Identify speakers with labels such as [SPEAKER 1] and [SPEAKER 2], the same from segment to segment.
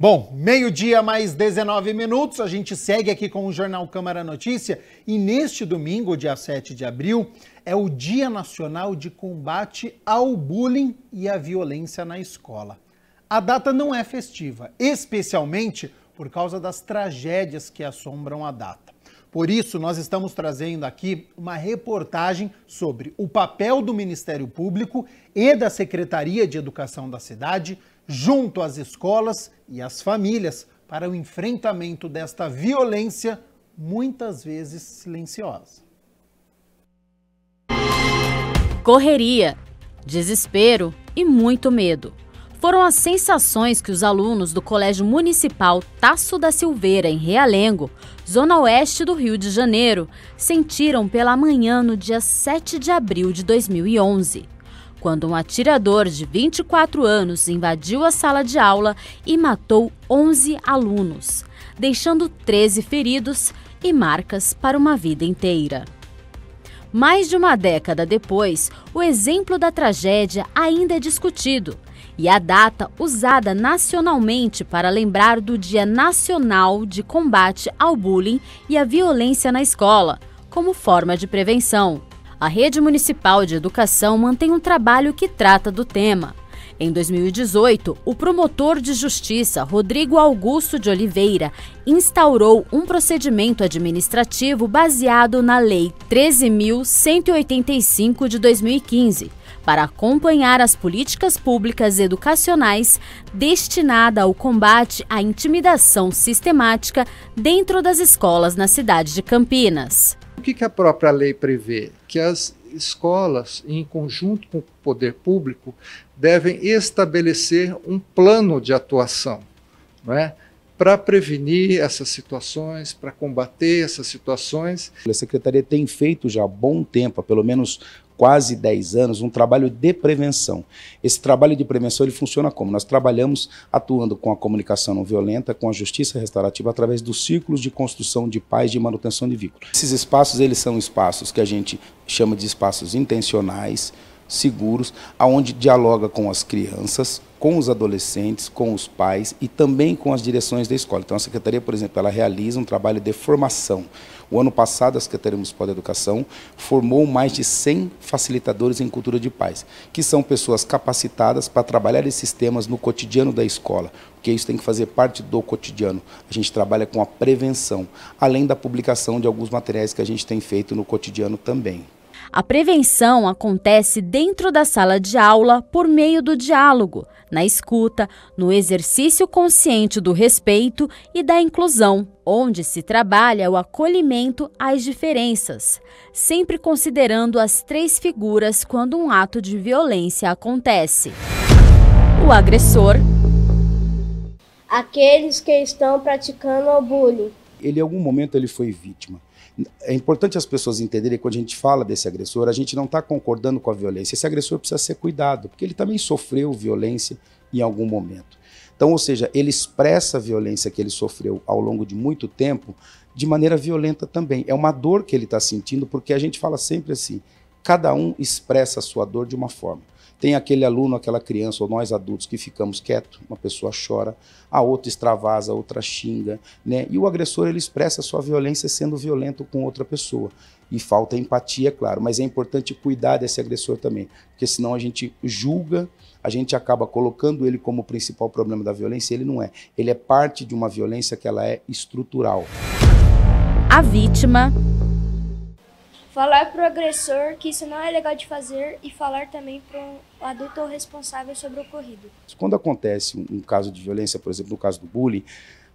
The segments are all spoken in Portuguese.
[SPEAKER 1] Bom, meio-dia mais 19 minutos, a gente segue aqui com o Jornal Câmara Notícia e neste domingo, dia 7 de abril, é o Dia Nacional de Combate ao Bullying e à Violência na Escola. A data não é festiva, especialmente por causa das tragédias que assombram a data. Por isso, nós estamos trazendo aqui uma reportagem sobre o papel do Ministério Público e da Secretaria de Educação da cidade junto às escolas e às famílias para o enfrentamento desta violência, muitas vezes silenciosa.
[SPEAKER 2] Correria, desespero e muito medo. Foram as sensações que os alunos do Colégio Municipal Tasso da Silveira, em Realengo, zona oeste do Rio de Janeiro, sentiram pela manhã no dia 7 de abril de 2011 quando um atirador de 24 anos invadiu a sala de aula e matou 11 alunos, deixando 13 feridos e marcas para uma vida inteira. Mais de uma década depois, o exemplo da tragédia ainda é discutido e a data usada nacionalmente para lembrar do Dia Nacional de Combate ao Bullying e à Violência na Escola, como forma de prevenção a Rede Municipal de Educação mantém um trabalho que trata do tema. Em 2018, o promotor de justiça Rodrigo Augusto de Oliveira instaurou um procedimento administrativo baseado na Lei 13.185 de 2015 para acompanhar as políticas públicas educacionais destinada ao combate à intimidação sistemática dentro das escolas na cidade de Campinas.
[SPEAKER 3] O que, que a própria lei prevê? Que as escolas, em conjunto com o poder público, devem estabelecer um plano de atuação não é? para prevenir essas situações, para combater essas situações. A Secretaria tem feito já há bom tempo, há pelo menos
[SPEAKER 4] quase 10 anos um trabalho de prevenção. Esse trabalho de prevenção ele funciona como? Nós trabalhamos atuando com a comunicação não violenta, com a justiça restaurativa, através dos círculos de construção de paz e manutenção de vínculos. Esses espaços eles são espaços que a gente chama de espaços intencionais, seguros, aonde dialoga com as crianças, com os adolescentes, com os pais e também com as direções da escola. Então a secretaria, por exemplo, ela realiza um trabalho de formação o ano passado, a Secretaria Municipal de Educação formou mais de 100 facilitadores em cultura de paz, que são pessoas capacitadas para trabalhar esses temas no cotidiano da escola, porque isso tem que fazer parte do cotidiano. A gente trabalha com a prevenção, além da publicação de alguns materiais que a gente tem feito no cotidiano também.
[SPEAKER 2] A prevenção acontece dentro da sala de aula por meio do diálogo, na escuta, no exercício consciente do respeito e da inclusão, onde se trabalha o acolhimento às diferenças, sempre considerando as três figuras quando um ato de violência acontece: o agressor, aqueles que estão praticando o bullying.
[SPEAKER 4] Ele, em algum momento, ele foi vítima é importante as pessoas entenderem que quando a gente fala desse agressor, a gente não está concordando com a violência. Esse agressor precisa ser cuidado, porque ele também sofreu violência em algum momento. Então, ou seja, ele expressa a violência que ele sofreu ao longo de muito tempo de maneira violenta também. É uma dor que ele está sentindo, porque a gente fala sempre assim: cada um expressa a sua dor de uma forma. Tem aquele aluno, aquela criança, ou nós adultos que ficamos quietos, uma pessoa chora, a outra extravasa, a outra xinga, né? E o agressor ele expressa a sua violência sendo violento com outra pessoa. E falta empatia, claro, mas é importante cuidar desse agressor também, porque senão a gente julga, a gente acaba colocando ele como o principal problema da violência, ele não é. Ele é parte de uma violência que ela é estrutural. A vítima
[SPEAKER 2] Falar para o agressor que isso não é legal de fazer e falar também para o adulto responsável sobre o ocorrido.
[SPEAKER 4] Quando acontece um caso de violência, por exemplo, no caso do bullying,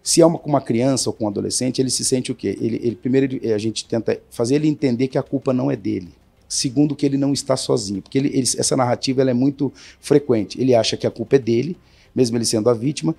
[SPEAKER 4] se é uma, com uma criança ou com um adolescente, ele se sente o quê? Ele, ele, primeiro, a gente tenta fazer ele entender que a culpa não é dele. Segundo, que ele não está sozinho. Porque ele, ele, essa narrativa é muito frequente. Ele acha que a culpa é dele, mesmo ele sendo a vítima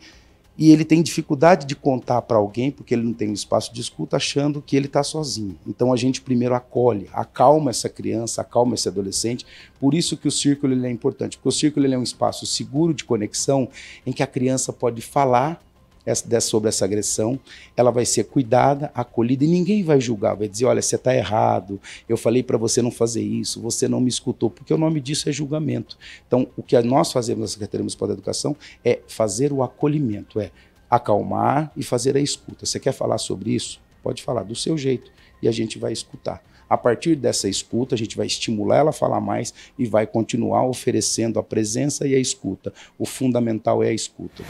[SPEAKER 4] e ele tem dificuldade de contar para alguém, porque ele não tem um espaço de escuta, achando que ele está sozinho. Então a gente primeiro acolhe, acalma essa criança, acalma esse adolescente. Por isso que o círculo é importante, porque o círculo é um espaço seguro de conexão em que a criança pode falar essa, sobre essa agressão, ela vai ser cuidada, acolhida e ninguém vai julgar, vai dizer, olha, você está errado, eu falei para você não fazer isso, você não me escutou, porque o nome disso é julgamento. Então, o que nós fazemos na Secretaria Municipal da Educação é fazer o acolhimento, é acalmar e fazer a escuta. Você quer falar sobre isso? Pode falar do seu jeito e a gente vai escutar. A partir dessa escuta, a gente vai estimular ela a falar mais e vai continuar oferecendo a presença e a escuta. O fundamental é a escuta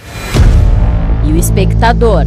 [SPEAKER 4] e o espectador.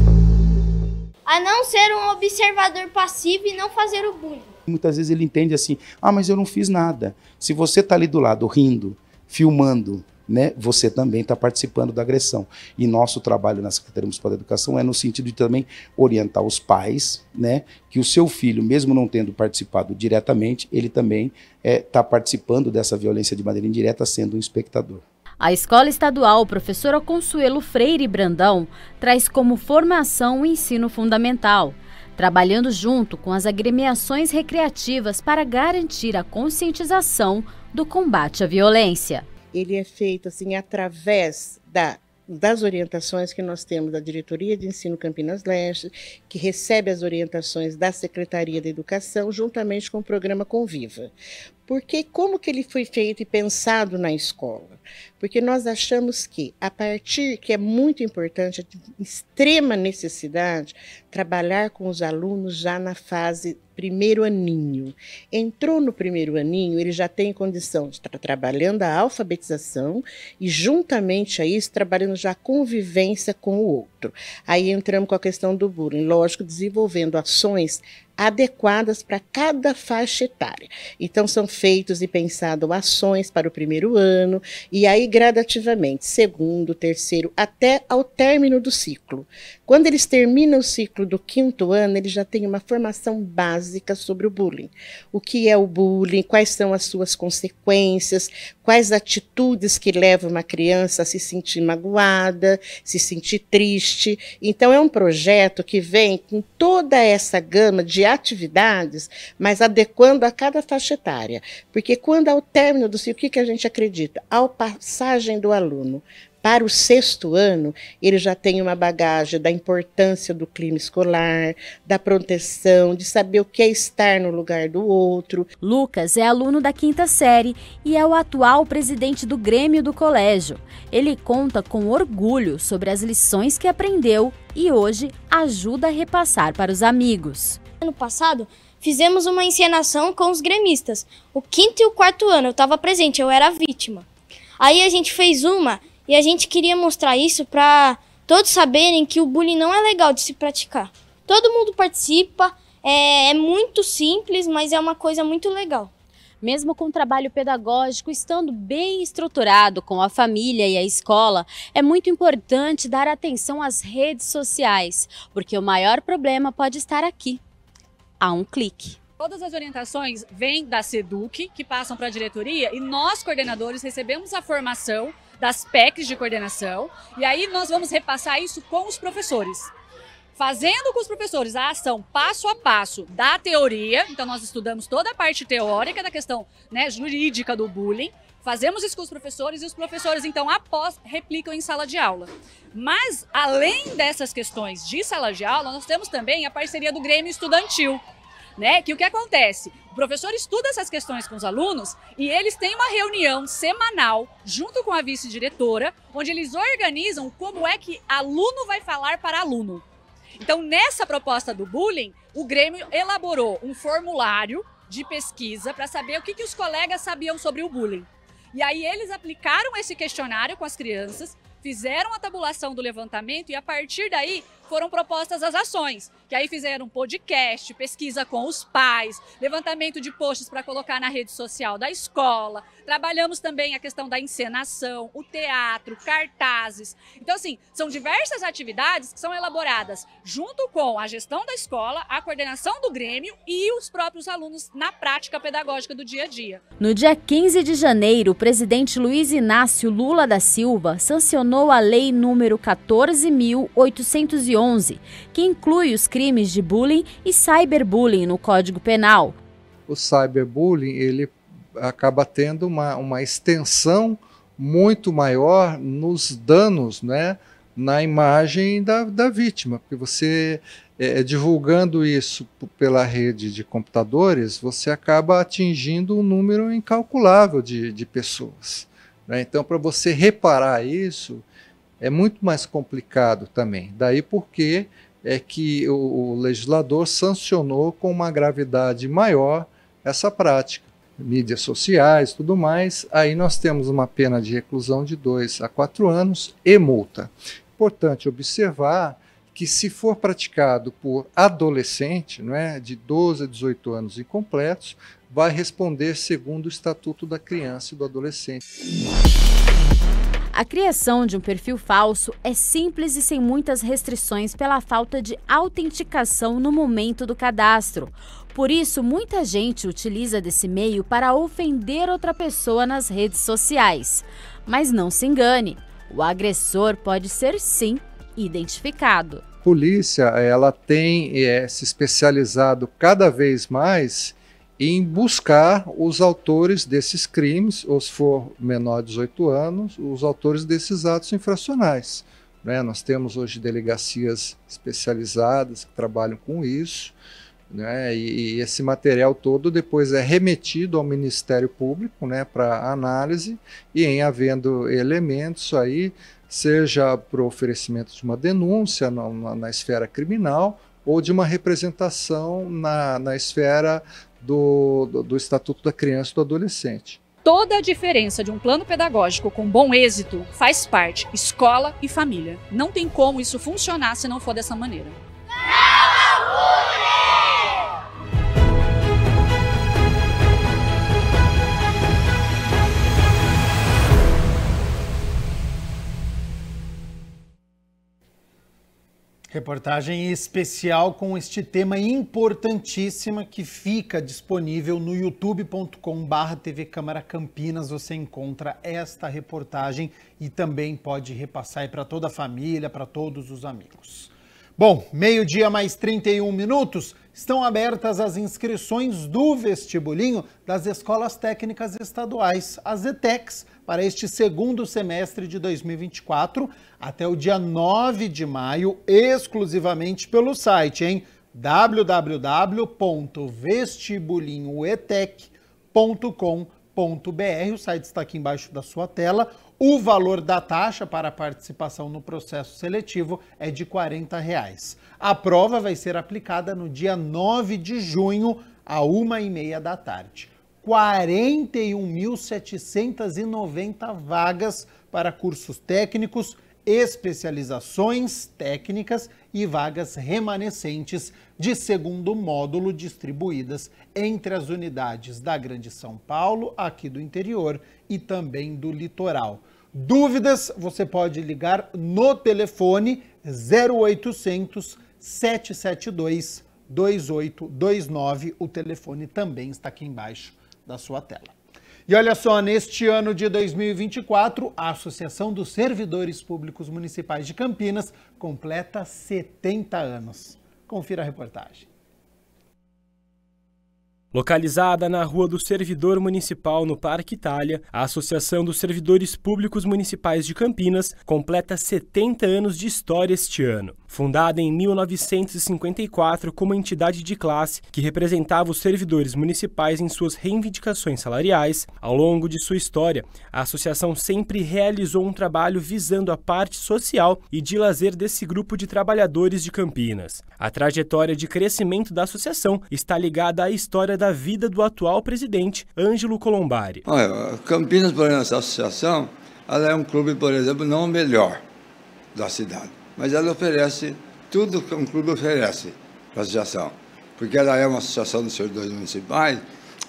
[SPEAKER 2] A não ser um observador passivo e não fazer o bullying.
[SPEAKER 4] Muitas vezes ele entende assim: ah, mas eu não fiz nada. Se você está ali do lado rindo, filmando, né, você também está participando da agressão. E nosso trabalho na Secretaria Municipal da Educação é no sentido de também orientar os pais, né, que o seu filho, mesmo não tendo participado diretamente, ele também está eh, é, participando dessa violência de maneira indireta, sendo um espectador.
[SPEAKER 2] A Escola Estadual Professora Consuelo Freire Brandão traz como formação o ensino fundamental, trabalhando junto com as agremiações recreativas para garantir a conscientização do combate à violência. Ele é feito assim através da
[SPEAKER 5] das orientações que nós temos da Diretoria de Ensino Campinas Leste, que recebe as orientações da Secretaria da Educação, juntamente com o programa Conviva. Porque como que ele foi feito e pensado na escola? Porque nós achamos que, a partir que é muito importante, de extrema necessidade, trabalhar com os alunos já na fase primeiro aninho. Entrou no primeiro aninho, ele já tem condição de estar trabalhando a alfabetização e, juntamente a isso, trabalhando já a convivência com o outro. Aí entramos com a questão do bullying, lógico, desenvolvendo ações adequadas para cada faixa etária. Então, são feitos e pensado ações para o primeiro ano, e aí gradativamente, segundo, terceiro, até ao término do ciclo. Quando eles terminam o ciclo do quinto ano, eles já têm uma formação básica sobre o bullying. O que é o bullying, quais são as suas consequências, quais atitudes que levam uma criança a se sentir magoada, se sentir triste. Então, é um projeto que vem com toda essa gama de atividades, mas adequando a cada faixa etária. Porque quando ao término do ciclo, o que, a gente acredita? Ao passagem do aluno para o sexto ano, ele já tem uma bagagem da importância do clima escolar, da
[SPEAKER 2] proteção, de saber o que é estar no lugar do outro. Lucas é aluno da quinta série e é o atual presidente do Grêmio do Colégio. Ele conta com orgulho sobre as lições que aprendeu e hoje ajuda a repassar para os amigos. Ano passado, fizemos uma encenação com os gremistas. O quinto e o quarto ano eu estava presente, eu era vítima. Aí a gente fez uma e a gente queria mostrar isso para todos saberem que o bullying não é legal de se praticar. Todo mundo participa, é, é muito simples, mas é uma coisa muito legal. Mesmo com o trabalho pedagógico estando bem estruturado com a família e a escola, é muito importante dar atenção às redes sociais, porque o maior problema pode estar aqui a um clique.
[SPEAKER 6] Todas as orientações vêm da SEDUC, que passam para a diretoria, e nós, coordenadores, recebemos a formação das PECs de coordenação, e aí nós vamos repassar isso com os professores. Fazendo com os professores a ação passo a passo da teoria, então nós estudamos toda a parte teórica da questão né, jurídica do bullying, Fazemos isso com os professores e os professores, então, após, replicam em sala de aula. Mas, além dessas questões de sala de aula, nós temos também a parceria do Grêmio Estudantil, né? Que o que acontece? O professor estuda essas questões com os alunos e eles têm uma reunião semanal junto com a vice-diretora, onde eles organizam como é que aluno vai falar para aluno. Então, nessa proposta do bullying, o Grêmio elaborou um formulário de pesquisa para saber o que, que os colegas sabiam sobre o bullying. E aí eles aplicaram esse questionário com as crianças, fizeram a tabulação do levantamento e a partir daí foram propostas as ações, que aí fizeram podcast, pesquisa com os pais, levantamento de posts para colocar na rede social da escola. Trabalhamos também a questão da encenação, o teatro, cartazes. Então, assim, são diversas atividades que são elaboradas junto com a gestão da escola, a coordenação do Grêmio e os próprios alunos na prática pedagógica do dia a dia.
[SPEAKER 2] No dia 15 de janeiro, o presidente Luiz Inácio Lula da Silva sancionou a Lei número 14.811 2011, que inclui os crimes de bullying e cyberbullying no Código Penal.
[SPEAKER 3] O cyberbullying ele acaba tendo uma, uma extensão muito maior nos danos, né? na imagem da, da vítima, porque você é, é divulgando isso pela rede de computadores, você acaba atingindo um número incalculável de, de pessoas. Né? Então, para você reparar isso, é muito mais complicado também. Daí porque é que o, o legislador sancionou com uma gravidade maior essa prática. Mídias sociais, tudo mais, aí nós temos uma pena de reclusão de 2 a 4 anos e multa. Importante observar que se for praticado por adolescente, não é, de 12 a 18 anos incompletos, vai responder segundo o Estatuto da Criança e do Adolescente.
[SPEAKER 2] A criação de um perfil falso é simples e sem muitas restrições pela falta de autenticação no momento do cadastro. Por isso, muita gente utiliza desse meio para ofender outra pessoa nas redes sociais. Mas não se engane, o agressor pode ser sim identificado.
[SPEAKER 3] A polícia ela tem é, se especializado cada vez mais em buscar os autores desses crimes, ou se for menor de 18 anos, os autores desses atos infracionais. Né? Nós temos hoje delegacias especializadas que trabalham com isso, né? e, e esse material todo depois é remetido ao Ministério Público né? para análise, e em havendo elementos aí, seja para o oferecimento de uma denúncia na, na, na esfera criminal, ou de uma representação na, na esfera do, do, do Estatuto da Criança e do Adolescente.
[SPEAKER 6] Toda a diferença de um plano pedagógico com bom êxito faz parte escola e família. Não tem como isso funcionar se não for dessa maneira. Não, não, não.
[SPEAKER 1] Reportagem especial com este tema importantíssimo que fica disponível no youtube.com.br TV Câmara Campinas. Você encontra esta reportagem e também pode repassar para toda a família, para todos os amigos. Bom, meio-dia mais 31 minutos estão abertas as inscrições do vestibulinho das escolas técnicas estaduais, as ETECs, para este segundo semestre de 2024, até o dia 9 de maio, exclusivamente pelo site em www.vestibulinhoetec.com.br. O site está aqui embaixo da sua tela o valor da taxa para participação no processo seletivo é de R$ 40. Reais. A prova vai ser aplicada no dia 9 de junho, a uma e meia da tarde. 41.790 vagas para cursos técnicos, especializações técnicas e vagas remanescentes de segundo módulo distribuídas entre as unidades da Grande São Paulo, aqui do interior e também do litoral. Dúvidas, você pode ligar no telefone 0800 772 2829. O telefone também está aqui embaixo da sua tela. E olha só, neste ano de 2024, a Associação dos Servidores Públicos Municipais de Campinas completa 70 anos. Confira a reportagem.
[SPEAKER 7] Localizada na Rua do Servidor Municipal, no Parque Itália, a Associação dos Servidores Públicos Municipais de Campinas completa 70 anos de história este ano. Fundada em 1954 como entidade de classe que representava os servidores municipais em suas reivindicações salariais, ao longo de sua história, a associação sempre realizou um trabalho visando a parte social e de lazer desse grupo de trabalhadores de Campinas. A trajetória de crescimento da associação está ligada à história da vida do atual presidente, Ângelo Colombari.
[SPEAKER 3] Olha, Campinas, por exemplo, essa associação, ela é um clube, por exemplo, não o melhor da cidade mas ela oferece tudo que um clube oferece para a associação, porque ela é uma associação dos servidores municipais,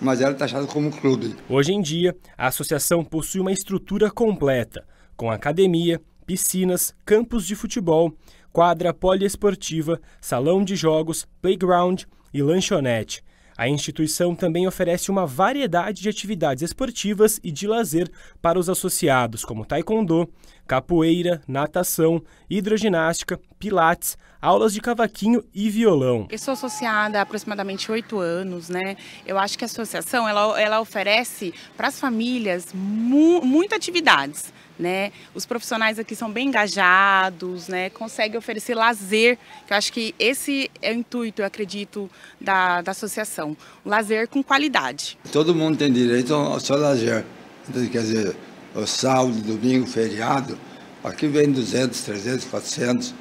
[SPEAKER 3] mas ela é taxada como clube.
[SPEAKER 7] Hoje em dia, a associação possui uma estrutura completa, com academia, piscinas, campos de futebol, quadra poliesportiva, salão de jogos, playground e lanchonete. A instituição também oferece uma variedade de atividades esportivas e de lazer para os associados, como taekwondo, capoeira, natação, hidroginástica, pilates, aulas de cavaquinho e violão.
[SPEAKER 5] Eu sou associada há aproximadamente oito anos, né? Eu acho que a associação ela, ela oferece para as famílias mu muitas atividades. Né? Os profissionais aqui são bem engajados, né? Conseguem oferecer lazer, que eu acho que esse é o intuito, eu acredito, da, da associação. Lazer com qualidade.
[SPEAKER 3] Todo mundo tem direito ao seu lazer. Então, quer dizer, o sábado, domingo, feriado, aqui vem 200, 300, 400 uh,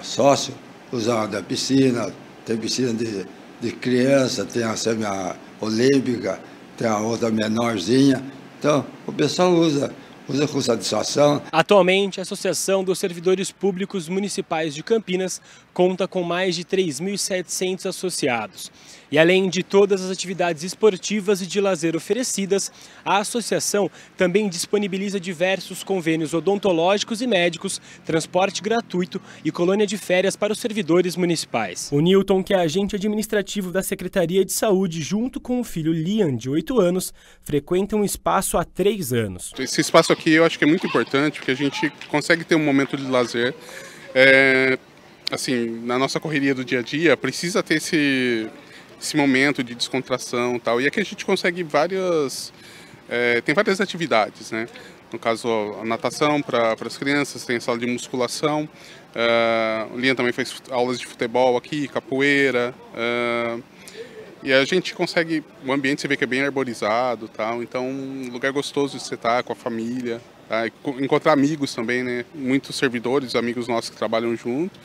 [SPEAKER 3] uh, sócios usar da piscina, tem piscina de, de criança, tem a semi-olímpica, tem a outra menorzinha. Então, o pessoal usa usa com satisfação.
[SPEAKER 7] Atualmente, a Associação dos Servidores Públicos Municipais de Campinas conta com mais de 3.700 associados. E além de todas as atividades esportivas e de lazer oferecidas, a associação também disponibiliza diversos convênios odontológicos e médicos, transporte gratuito e colônia de férias para os servidores municipais. O Newton, que é agente administrativo da Secretaria de Saúde, junto com o filho Liam, de 8 anos, frequenta um espaço há 3 anos.
[SPEAKER 4] Esse espaço aqui eu acho que é muito importante, porque a gente consegue ter um momento de lazer. É, assim, na nossa correria do dia a dia, precisa ter esse, esse momento de descontração e tal. E aqui a gente consegue várias. É, tem várias atividades, né? No caso, a natação para as crianças, tem a sala de musculação. Uh, o Lian também fez aulas de futebol aqui, capoeira. Uh, e a gente consegue, o ambiente você vê que é bem arborizado tal, então um lugar gostoso de você estar com a família, tá? encontrar amigos também, né? Muitos servidores, amigos nossos que trabalham junto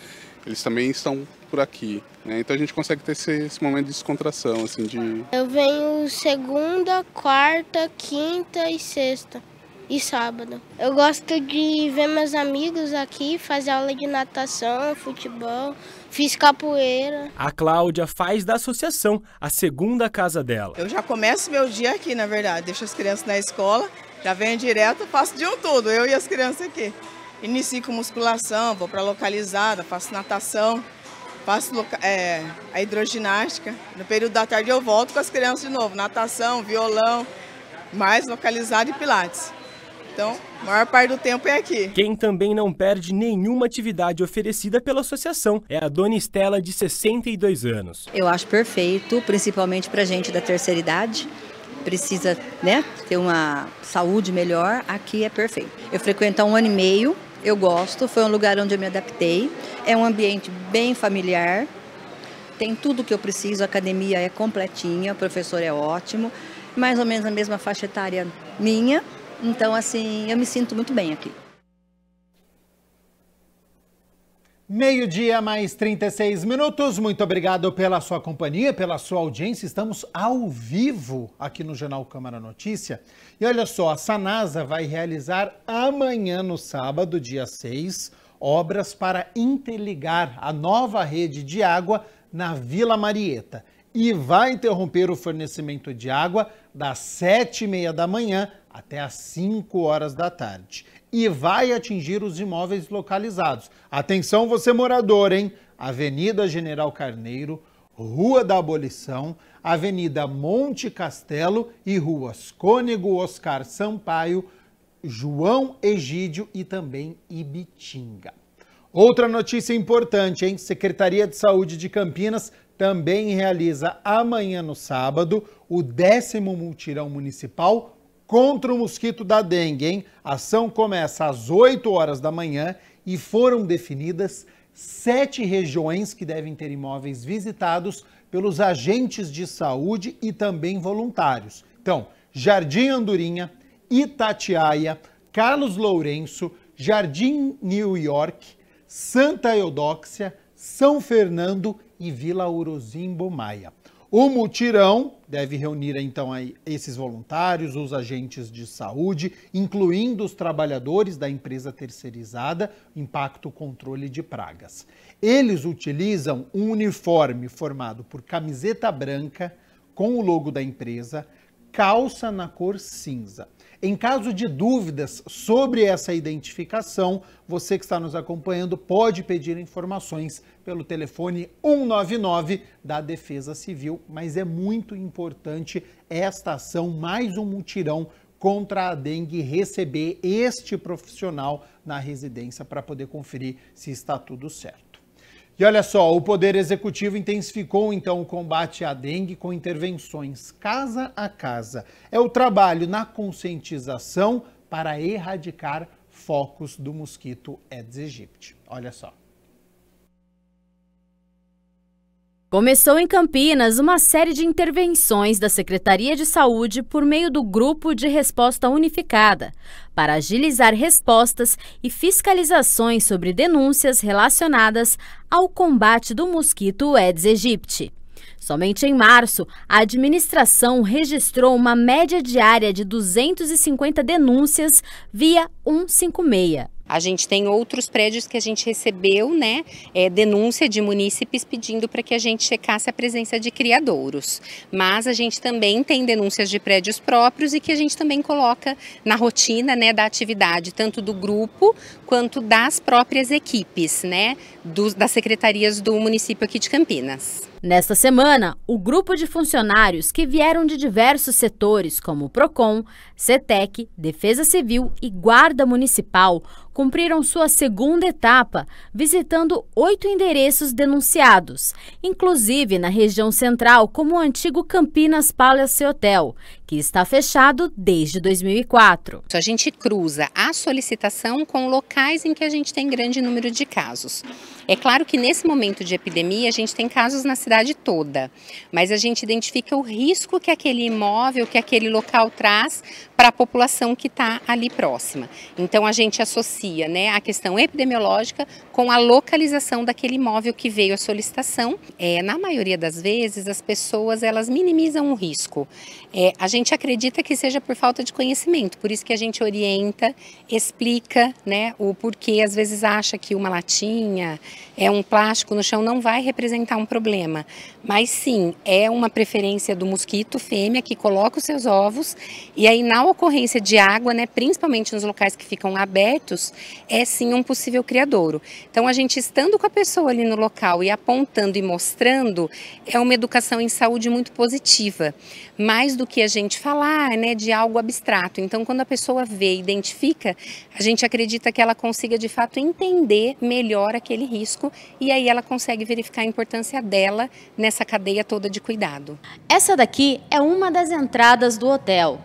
[SPEAKER 4] eles também estão por aqui. Né? Então a gente consegue ter esse, esse, momento de descontração, assim, de.
[SPEAKER 5] Eu venho segunda, quarta, quinta e sexta. E sábado. Eu gosto de ver meus amigos aqui, fazer aula de natação, futebol, fiz capoeira.
[SPEAKER 7] A Cláudia faz da associação a segunda casa dela.
[SPEAKER 5] Eu já começo meu dia aqui, na verdade. Deixo as crianças na escola, já venho direto, faço de um tudo, eu e as crianças aqui. Inicio com musculação, vou para localizada, faço natação, faço é, a hidroginástica. No período da tarde eu volto com as crianças de novo, natação, violão, mais
[SPEAKER 7] localizada e pilates. Então, a maior parte do tempo é aqui. Quem também não perde nenhuma atividade oferecida pela associação é a dona Estela, de 62 anos.
[SPEAKER 8] Eu acho perfeito, principalmente para gente da terceira idade. Precisa né, ter uma saúde melhor, aqui é perfeito. Eu frequento há um ano e meio eu gosto, foi um lugar onde eu me adaptei. É um ambiente bem familiar, tem tudo que eu preciso, a academia é completinha, o professor é ótimo, mais ou menos a mesma faixa etária minha, então assim, eu me sinto muito bem aqui.
[SPEAKER 1] Meio-dia, mais 36 minutos. Muito obrigado pela sua companhia, pela sua audiência. Estamos ao vivo aqui no Jornal Câmara Notícia. E olha só, a Sanasa vai realizar amanhã, no sábado, dia 6, obras para interligar a nova rede de água na Vila Marieta e vai interromper o fornecimento de água das sete e meia da manhã até as 5 horas da tarde e vai atingir os imóveis localizados. Atenção você morador, hein? Avenida General Carneiro, Rua da Abolição, Avenida Monte Castelo e Ruas Cônego, Oscar Sampaio, João Egídio e também Ibitinga. Outra notícia importante, hein? Secretaria de Saúde de Campinas também realiza amanhã no sábado o décimo multirão municipal contra o mosquito da dengue, hein? A ação começa às 8 horas da manhã e foram definidas sete regiões que devem ter imóveis visitados pelos agentes de saúde e também voluntários. Então, Jardim Andorinha, Itatiaia, Carlos Lourenço, Jardim New York, Santa Eudóxia, São Fernando e Vila Urozimbo Maia. O mutirão deve reunir então esses voluntários, os agentes de saúde, incluindo os trabalhadores da empresa terceirizada, Impacto Controle de Pragas. Eles utilizam um uniforme formado por camiseta branca com o logo da empresa, calça na cor cinza. Em caso de dúvidas sobre essa identificação, você que está nos acompanhando pode pedir informações pelo telefone 199 da Defesa Civil, mas é muito importante esta ação, mais um mutirão contra a dengue receber este profissional na residência para poder conferir se está tudo certo. E olha só, o Poder Executivo intensificou então o combate à dengue com intervenções casa a casa. É o trabalho na conscientização para erradicar focos do mosquito Aedes aegypti. Olha só.
[SPEAKER 2] Começou em Campinas uma série de intervenções da Secretaria de Saúde por meio do Grupo de Resposta Unificada, para agilizar respostas e fiscalizações sobre denúncias relacionadas ao combate do mosquito Aedes aegypti. Somente em março, a administração registrou uma média diária de
[SPEAKER 8] 250 denúncias via 156. A gente tem outros prédios que a gente recebeu, né, é, denúncia de munícipes pedindo para que a gente checasse a presença de criadouros. Mas a gente também tem denúncias de prédios próprios e que a gente também coloca na rotina, né, da atividade, tanto do grupo quanto das próprias equipes, né, das secretarias do município aqui de Campinas.
[SPEAKER 2] Nesta semana, o grupo de funcionários que vieram de diversos setores,
[SPEAKER 8] como o PROCON,
[SPEAKER 2] Cetec, Defesa Civil e Guarda Municipal, cumpriram sua segunda etapa, visitando oito endereços denunciados, inclusive na região central, como o antigo Campinas Palace Hotel, que está fechado desde
[SPEAKER 8] 2004. A gente cruza a solicitação com locais em que a gente tem grande número de casos. É claro que nesse momento de epidemia a gente tem casos na cidade toda, mas a gente identifica o risco que aquele imóvel, que aquele local traz para a população que está ali próxima. Então a gente associa né, a questão epidemiológica com a localização daquele imóvel que veio a solicitação. É, na maioria das vezes as pessoas elas minimizam o risco. É, a gente acredita que seja por falta de conhecimento, por isso que a gente orienta, explica né, o porquê. Às vezes acha que uma latinha é um plástico no chão não vai representar um problema, mas sim é uma preferência do mosquito fêmea que coloca os seus ovos e aí na ocorrência de água, né, principalmente nos locais que ficam abertos, é sim um possível criadouro. Então a gente estando com a pessoa ali no local e apontando e mostrando é uma educação em saúde muito positiva, mais do que a gente falar, né, de algo abstrato. Então quando a pessoa vê, identifica, a gente acredita que ela consiga de fato entender melhor aquele risco risco e aí ela consegue verificar a importância dela nessa cadeia toda de cuidado. Essa daqui é uma das entradas do hotel.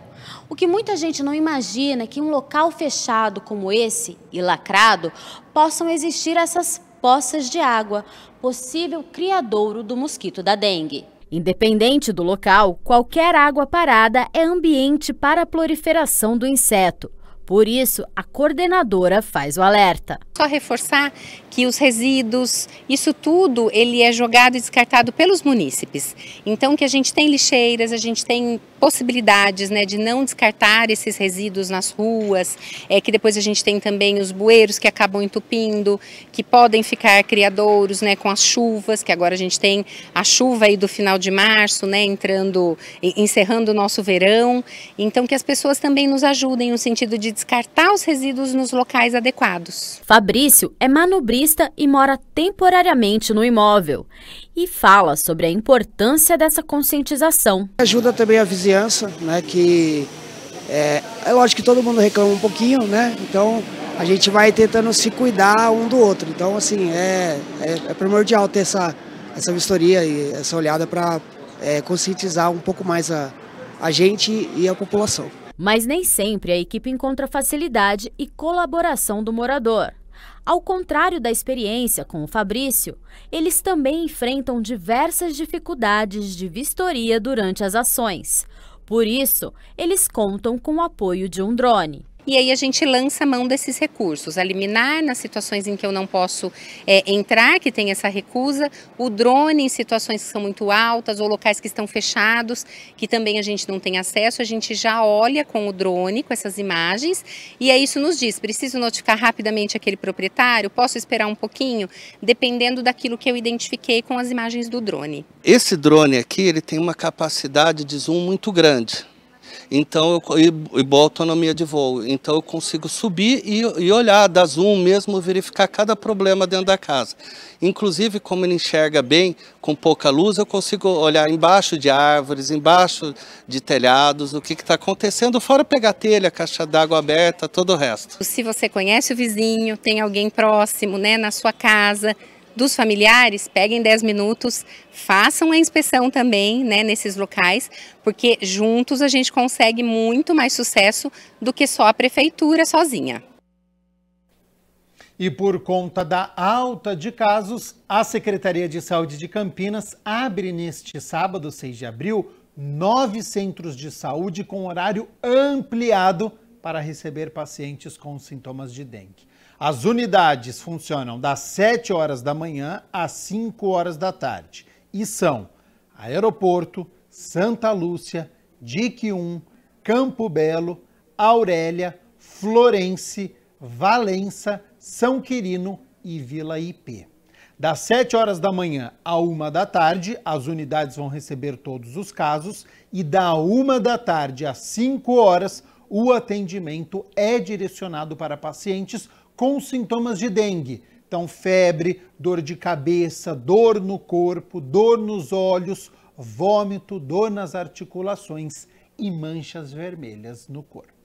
[SPEAKER 8] O que muita
[SPEAKER 2] gente não imagina é que em um local fechado como esse e lacrado possam existir essas poças de água, possível criadouro do mosquito da dengue. Independente do local, qualquer água parada é ambiente para a
[SPEAKER 8] proliferação do inseto. Por isso, a coordenadora faz o alerta. Só reforçar que os resíduos, isso tudo, ele é jogado e descartado pelos munícipes. Então, que a gente tem lixeiras, a gente tem possibilidades né, de não descartar esses resíduos nas ruas, é, que depois a gente tem também os bueiros que acabam entupindo, que podem ficar criadouros né, com as chuvas, que agora a gente tem a chuva aí do final de março, né, entrando, encerrando o nosso verão. Então que as pessoas também nos ajudem no sentido de descartar os resíduos nos locais adequados. Fabrício
[SPEAKER 2] é manobrista e mora temporariamente no imóvel e fala sobre a importância dessa conscientização. Ajuda também a vizinhança, né, que é, é, lógico que todo mundo reclama um pouquinho, né, então a gente vai tentando se cuidar um do outro. Então, assim, é, é, é primordial ter essa, essa vistoria e essa olhada
[SPEAKER 7] para é, conscientizar um pouco mais a, a gente e a população.
[SPEAKER 2] Mas nem sempre a equipe encontra facilidade e colaboração do morador. Ao contrário da experiência com o Fabrício, eles também enfrentam diversas dificuldades de vistoria durante as ações. Por isso, eles contam com o
[SPEAKER 8] apoio de um drone. E aí a gente lança a mão desses recursos. A liminar nas situações em que eu não posso é, entrar, que tem essa recusa, o drone em situações que são muito altas ou locais que estão fechados, que também a gente não tem acesso, a gente já olha com o drone, com essas imagens, e aí isso nos diz, preciso notificar rapidamente aquele proprietário, posso esperar um pouquinho, dependendo daquilo que eu identifiquei com as imagens do drone.
[SPEAKER 3] Esse drone aqui, ele tem uma capacidade de zoom muito grande. Então eu, e, e boa autonomia de voo. Então eu consigo subir e, e olhar, dar zoom mesmo, verificar cada
[SPEAKER 1] problema dentro da casa. Inclusive, como ele enxerga bem, com pouca luz, eu consigo olhar embaixo de árvores, embaixo de telhados, o que está acontecendo, fora pegar telha, caixa d'água aberta, todo o resto.
[SPEAKER 8] Se você conhece o vizinho, tem alguém próximo, né, na sua casa, dos familiares, peguem 10 minutos, façam a inspeção também né, nesses locais, porque juntos a gente consegue muito mais sucesso do que só a prefeitura sozinha.
[SPEAKER 1] E por conta da alta de casos, a Secretaria de Saúde de Campinas abre neste sábado, 6 de abril, nove centros de saúde com horário ampliado para receber pacientes com sintomas de dengue. As unidades funcionam das 7 horas da manhã às 5 horas da tarde e são Aeroporto, Santa Lúcia, DIC 1, Campo Belo, Aurélia, Florence, Valença, São Quirino e Vila IP. Das 7 horas da manhã à 1 da tarde, as unidades vão receber todos os casos e da 1 da tarde às 5 horas, o atendimento é direcionado para pacientes com sintomas de dengue. Então, febre, dor de cabeça, dor no corpo, dor nos olhos, vômito, dor nas articulações e manchas vermelhas no corpo.